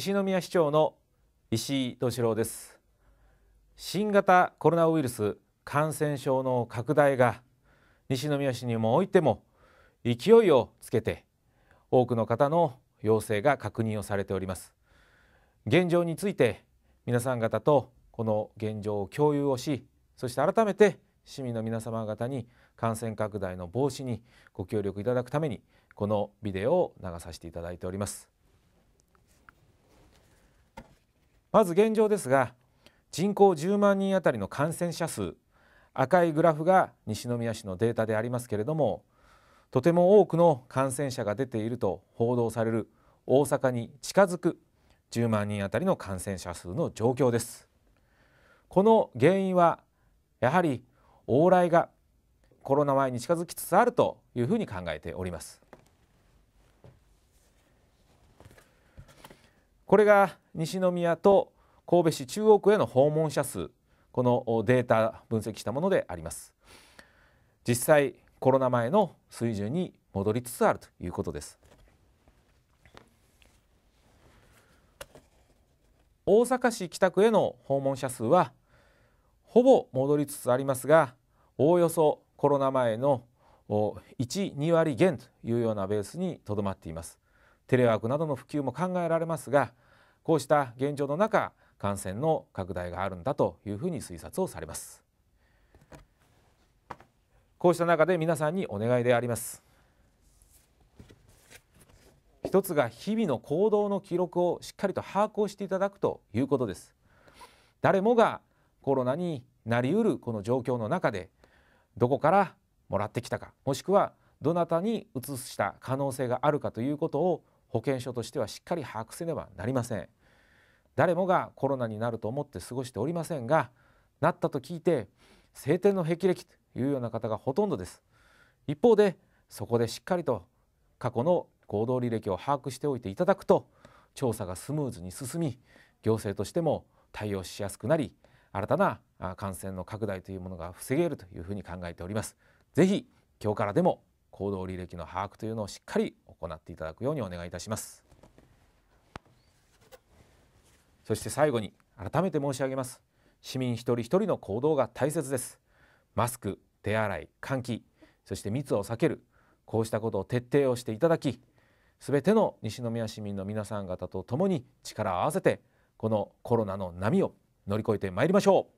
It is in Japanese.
西宮市長の石井敏郎です新型コロナウイルス感染症の拡大が西宮市にもおいても勢いをつけて多くの方の陽性が確認をされております現状について皆さん方とこの現状を共有をしそして改めて市民の皆様方に感染拡大の防止にご協力いただくためにこのビデオを流させていただいておりますまず現状ですが人口10万人あたりの感染者数赤いグラフが西宮市のデータでありますけれどもとても多くの感染者が出ていると報道される大阪に近づく10万人あたりの感染者数の状況ですこの原因はやはり往来がコロナ前に近づきつつあるというふうに考えておりますこれが西宮と神戸市中央区への訪問者数このデータ分析したものであります実際コロナ前の水準に戻りつつあるということです大阪市北区への訪問者数はほぼ戻りつつありますがおおよそコロナ前の12割減というようなベースにとどまっていますテレワークなどの普及も考えられますがこうした現状の中感染の拡大があるんだというふうに推察をされますこうした中で皆さんにお願いであります一つが日々の行動の記録をしっかりと把握をしていただくということです誰もがコロナになりうるこの状況の中でどこからもらってきたかもしくはどなたに移した可能性があるかということを保健所としてはしっかり把握せねばなりません誰もがコロナになると思って過ごしておりませんがなったと聞いて晴天の霹靂というような方がほとんどです一方でそこでしっかりと過去の行動履歴を把握しておいていただくと調査がスムーズに進み行政としても対応しやすくなり新たな感染の拡大というものが防げるというふうに考えておりますぜひ今日からでも行動履歴の把握というのをしっかり行っていただくようにお願いいたしますそして最後に改めて申し上げます市民一人一人の行動が大切ですマスク手洗い換気そして密を避けるこうしたことを徹底をしていただき全ての西宮市民の皆さん方と共に力を合わせてこのコロナの波を乗り越えてまいりましょう